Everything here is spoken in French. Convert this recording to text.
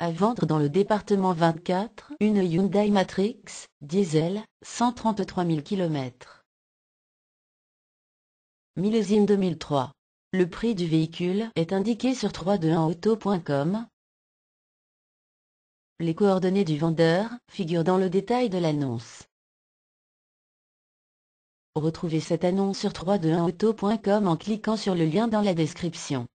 À vendre dans le département 24, une Hyundai Matrix, diesel, 133 000 km. Millésime 2003. Le prix du véhicule est indiqué sur 321auto.com. Les coordonnées du vendeur figurent dans le détail de l'annonce. Retrouvez cette annonce sur 321auto.com en cliquant sur le lien dans la description.